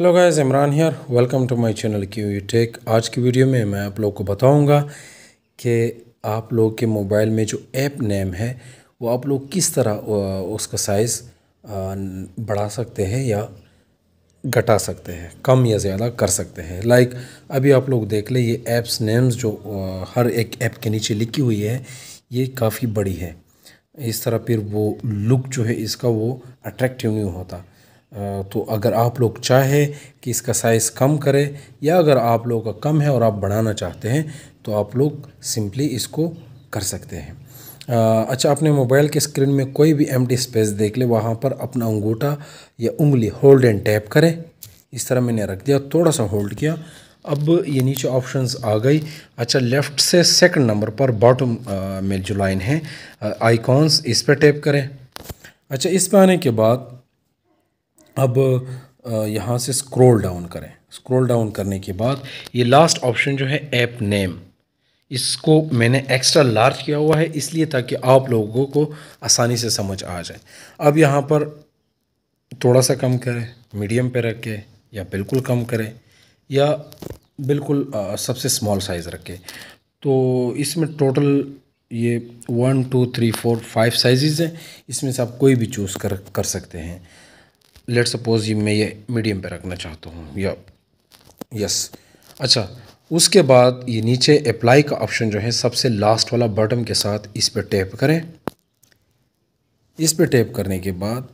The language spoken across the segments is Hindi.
hello guys Imran here welcome to my channel Q U tech आज की वीडियो में मैं आप लोग को बताऊंगा कि आप लोग के मोबाइल में जो ऐप नेम है वो आप लोग किस तरह उसका साइज़ बढ़ा सकते हैं या घटा सकते हैं कम या ज़्यादा कर सकते हैं लाइक अभी आप लोग देख लें ये ऐप्स नेम्स जो हर एक ऐप के नीचे लिखी हुई है ये काफ़ी बड़ी है इस तरह फिर वो लुक जो है इसका वो अट्रैक्टिव नहीं होता तो अगर आप लोग चाहें कि इसका साइज़ कम करें या अगर आप लोगों का कम है और आप बढ़ाना चाहते हैं तो आप लोग सिंपली इसको कर सकते हैं अच्छा अपने मोबाइल के स्क्रीन में कोई भी एम स्पेस देख ले वहाँ पर अपना अंगूठा या उंगली होल्ड एंड टैप करें इस तरह मैंने रख दिया थोड़ा सा होल्ड किया अब ये नीचे ऑप्शंस आ गई अच्छा लेफ़्ट से सेकंड नंबर पर बॉटम में जो लाइन है आइकॉन्स इस पर टैप करें अच्छा इस पर आने के बाद अब यहाँ से स्क्रॉल डाउन करें स्क्रॉल डाउन करने के बाद ये लास्ट ऑप्शन जो है ऐप नेम इसको मैंने एक्स्ट्रा लार्ज किया हुआ है इसलिए ताकि आप लोगों को आसानी से समझ आ जाए अब यहाँ पर थोड़ा सा कम करें मीडियम पे रखें या बिल्कुल कम करें या बिल्कुल सबसे स्मॉल साइज़ रखें तो इसमें टोटल ये one two three four five sizes हैं इसमें से आप कोई भी चूज़ कर कर सकते हैं लेट सपोज ये मैं ये मीडियम पे रखना चाहता हूँ या यस अच्छा उसके बाद ये नीचे अप्लाई का ऑप्शन जो है सबसे लास्ट वाला बटन के साथ इस पर टैप करें इस पर टैप करने के बाद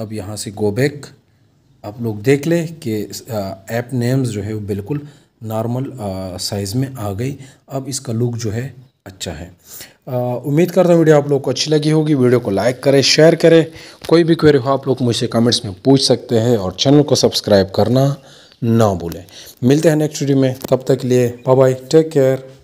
अब यहाँ से गो बैक आप लोग देख लें कि ऐप नेम्स जो है वो बिल्कुल नॉर्मल साइज़ में आ गई अब इसका लुक जो है अच्छा है उम्मीद करता हूँ वीडियो आप लोग को अच्छी लगी होगी वीडियो को लाइक करें शेयर करें कोई भी क्वेरी हो आप लोग मुझसे कमेंट्स में पूछ सकते हैं और चैनल को सब्सक्राइब करना ना भूलें मिलते हैं नेक्स्ट वीडियो में तब तक के लिए बाय बाय टेक केयर